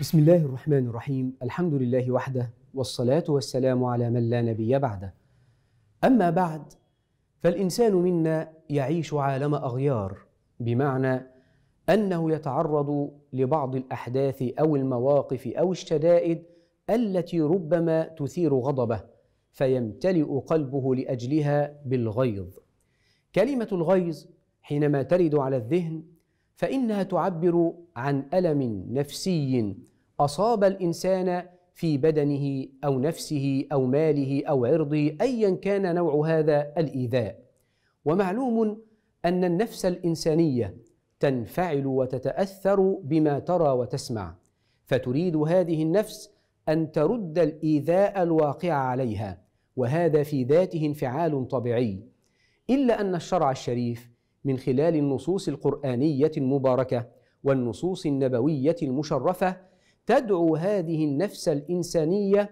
بسم الله الرحمن الرحيم الحمد لله وحده والصلاة والسلام على من لا نبي بعده أما بعد فالإنسان منا يعيش عالم أغيار بمعنى أنه يتعرض لبعض الأحداث أو المواقف أو الشدائد التي ربما تثير غضبه فيمتلئ قلبه لأجلها بالغيظ كلمة الغيظ حينما ترد على الذهن فإنها تعبر عن ألم نفسي اصاب الانسان في بدنه او نفسه او ماله او عرضه ايا كان نوع هذا الايذاء ومعلوم ان النفس الانسانيه تنفعل وتتاثر بما ترى وتسمع فتريد هذه النفس ان ترد الايذاء الواقع عليها وهذا في ذاته انفعال طبيعي الا ان الشرع الشريف من خلال النصوص القرانيه المباركه والنصوص النبويه المشرفه تدعو هذه النفس الانسانيه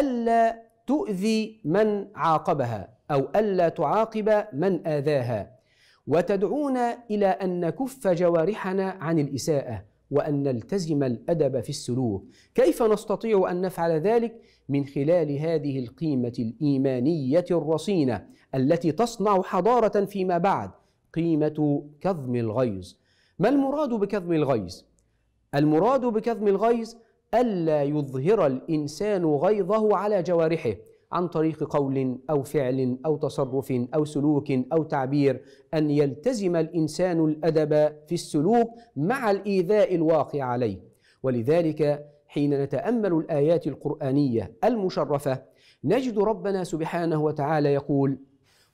الا تؤذي من عاقبها او الا تعاقب من اذاها وتدعونا الى ان نكف جوارحنا عن الاساءه وان نلتزم الادب في السلوك كيف نستطيع ان نفعل ذلك من خلال هذه القيمه الايمانيه الرصينه التي تصنع حضاره فيما بعد قيمه كظم الغيظ ما المراد بكظم الغيظ المراد بكظم الغيظ ألا يظهر الإنسان غيظه على جوارحه عن طريق قول أو فعل أو تصرف أو سلوك أو تعبير أن يلتزم الإنسان الأدب في السلوك مع الإيذاء الواقع عليه ولذلك حين نتأمل الآيات القرآنية المشرفة نجد ربنا سبحانه وتعالى يقول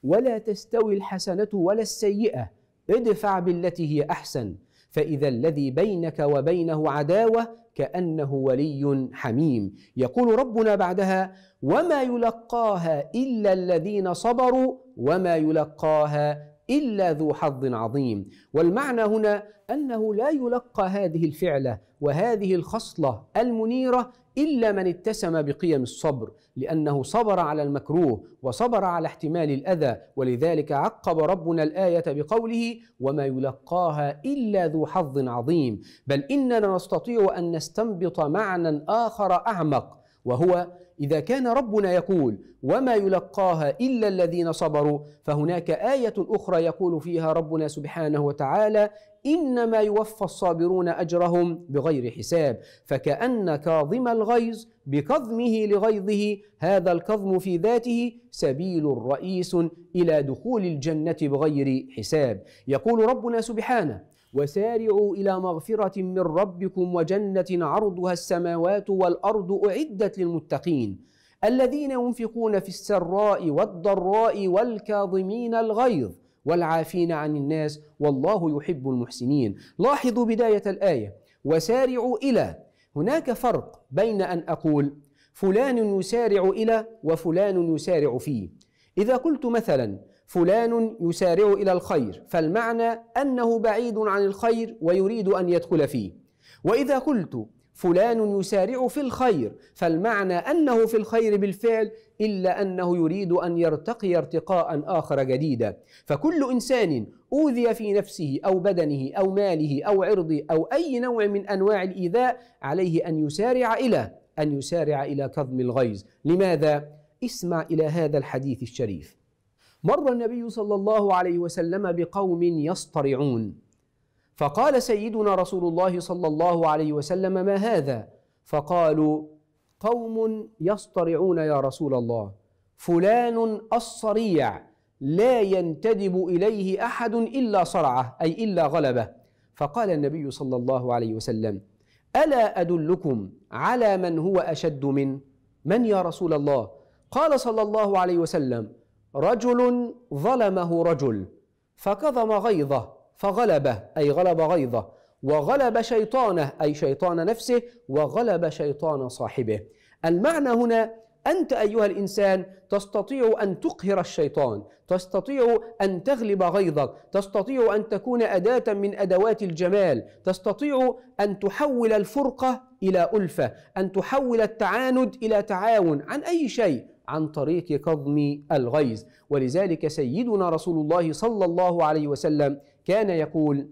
ولا تستوي الحسنة ولا السيئة ادفع بالتي هي أحسن فإذا الذي بينك وبينه عداوة كأنه ولي حميم يقول ربنا بعدها وما يلقاها إلا الذين صبروا وما يلقاها إلا ذو حظ عظيم والمعنى هنا أنه لا يلقى هذه الفعلة وهذه الخصلة المنيرة إلا من اتسم بقيم الصبر لأنه صبر على المكروه وصبر على احتمال الأذى ولذلك عقب ربنا الآية بقوله وما يلقاها إلا ذو حظ عظيم بل إننا نستطيع أن نستنبط معنى آخر أعمق وهو إذا كان ربنا يقول وما يلقاها إلا الذين صبروا فهناك آية أخرى يقول فيها ربنا سبحانه وتعالى إنما يوفى الصابرون أجرهم بغير حساب فكأن كاظم الغيظ بكظمه لغيظه هذا الكظم في ذاته سبيل رئيس إلى دخول الجنة بغير حساب يقول ربنا سبحانه وسارعوا إلى مغفرة من ربكم وجنة عرضها السماوات والأرض أعدت للمتقين الذين ينفقون في السراء والضراء والكاظمين الغيظ والعافين عن الناس والله يحب المحسنين لاحظوا بداية الآية وسارعوا إلى هناك فرق بين أن أقول فلان يسارع إلى وفلان يسارع فيه إذا قلت مثلا فلان يسارع الى الخير فالمعنى انه بعيد عن الخير ويريد ان يدخل فيه واذا قلت فلان يسارع في الخير فالمعنى انه في الخير بالفعل الا انه يريد ان يرتقي ارتقاء اخر جديدا فكل انسان اوذي في نفسه او بدنه او ماله او عرضه او اي نوع من انواع الايذاء عليه ان يسارع الى ان يسارع الى كظم الغيظ لماذا اسمع الى هذا الحديث الشريف مر النبي صلى الله عليه وسلم بقوم يصطرعون فقال سيدنا رسول الله صلى الله عليه وسلم ما هذا فقالوا قوم يصطرعون يا رسول الله فلان الصريع لا ينتدب اليه احد الا صرعه اي الا غلبه فقال النبي صلى الله عليه وسلم الا ادلكم على من هو اشد من من يا رسول الله قال صلى الله عليه وسلم رجل ظلمه رجل فكظم غيظه فغلبه أي غلب غيظه وغلب شيطانه أي شيطان نفسه وغلب شيطان صاحبه المعنى هنا أنت أيها الإنسان تستطيع أن تقهر الشيطان تستطيع أن تغلب غيظك تستطيع أن تكون أداة من أدوات الجمال تستطيع أن تحول الفرقة إلى ألفة أن تحول التعاند إلى تعاون عن أي شيء عن طريق كظم الغيظ ولذلك سيدنا رسول الله صلى الله عليه وسلم كان يقول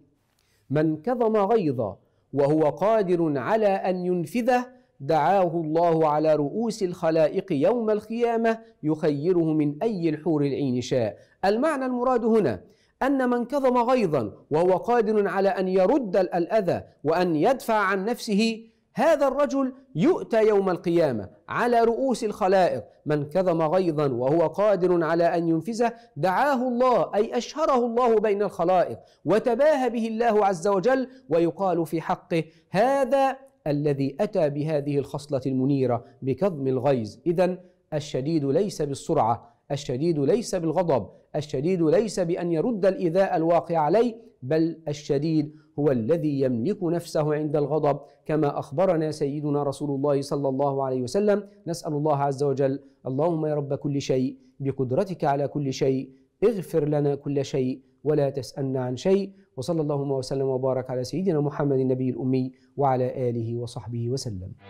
من كظم غيظا وهو قادر على ان ينفذه دعاه الله على رؤوس الخلائق يوم القيامه يخيره من اي الحور العين شاء المعنى المراد هنا أن من كظم غيظا وهو قادر على أن يرد الأذى وأن يدفع عن نفسه هذا الرجل يؤتى يوم القيامة على رؤوس الخلائق من كظم غيظا وهو قادر على أن ينفذه دعاه الله أي أشهره الله بين الخلائق وتباهى به الله عز وجل ويقال في حقه هذا الذي أتى بهذه الخصلة المنيرة بكظم الغيظ إذا الشديد ليس بالسرعة الشديد ليس بالغضب الشديد ليس بأن يرد الإيذاء الواقع عليه بل الشديد هو الذي يملك نفسه عند الغضب كما أخبرنا سيدنا رسول الله صلى الله عليه وسلم نسأل الله عز وجل اللهم يا رب كل شيء بقدرتك على كل شيء اغفر لنا كل شيء ولا تسألنا عن شيء وصلى اللهم وسلم وبارك على سيدنا محمد النبي الأمي وعلى آله وصحبه وسلم